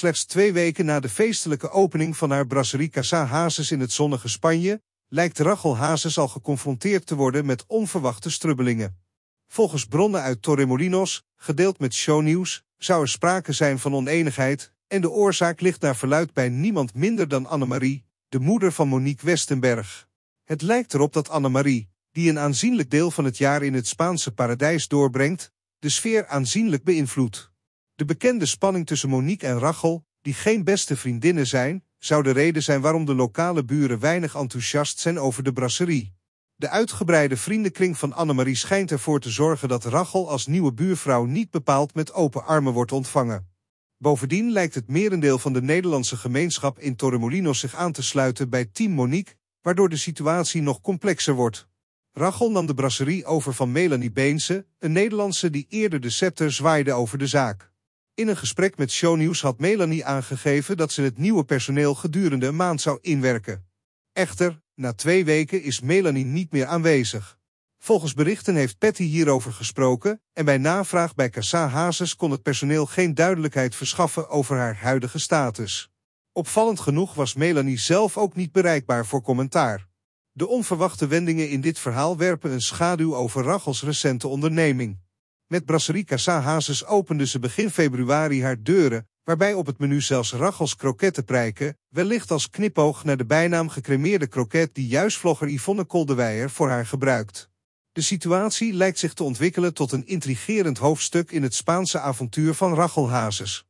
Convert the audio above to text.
Slechts twee weken na de feestelijke opening van haar brasserie Casa Hazes in het zonnige Spanje, lijkt Rachel Hazes al geconfronteerd te worden met onverwachte strubbelingen. Volgens bronnen uit Torremolinos, gedeeld met shownieuws, zou er sprake zijn van oneenigheid en de oorzaak ligt naar verluid bij niemand minder dan Annemarie, de moeder van Monique Westenberg. Het lijkt erop dat Annemarie, die een aanzienlijk deel van het jaar in het Spaanse paradijs doorbrengt, de sfeer aanzienlijk beïnvloedt. De bekende spanning tussen Monique en Rachel, die geen beste vriendinnen zijn, zou de reden zijn waarom de lokale buren weinig enthousiast zijn over de brasserie. De uitgebreide vriendenkring van Annemarie schijnt ervoor te zorgen dat Rachel als nieuwe buurvrouw niet bepaald met open armen wordt ontvangen. Bovendien lijkt het merendeel van de Nederlandse gemeenschap in Torremolinos zich aan te sluiten bij Team Monique, waardoor de situatie nog complexer wordt. Rachel nam de brasserie over van Melanie Beense, een Nederlandse die eerder de scepter zwaaide over de zaak. In een gesprek met Shownieuws had Melanie aangegeven dat ze het nieuwe personeel gedurende een maand zou inwerken. Echter, na twee weken is Melanie niet meer aanwezig. Volgens berichten heeft Patty hierover gesproken en bij navraag bij Casa Hazes kon het personeel geen duidelijkheid verschaffen over haar huidige status. Opvallend genoeg was Melanie zelf ook niet bereikbaar voor commentaar. De onverwachte wendingen in dit verhaal werpen een schaduw over Rachels recente onderneming. Met Brasserie Casa Hazes opende ze begin februari haar deuren, waarbij op het menu zelfs rachels kroketten prijken, wellicht als knipoog naar de bijnaam gecremeerde kroket die juist vlogger Yvonne Koldewijer voor haar gebruikt. De situatie lijkt zich te ontwikkelen tot een intrigerend hoofdstuk in het Spaanse avontuur van Rachel Hazes.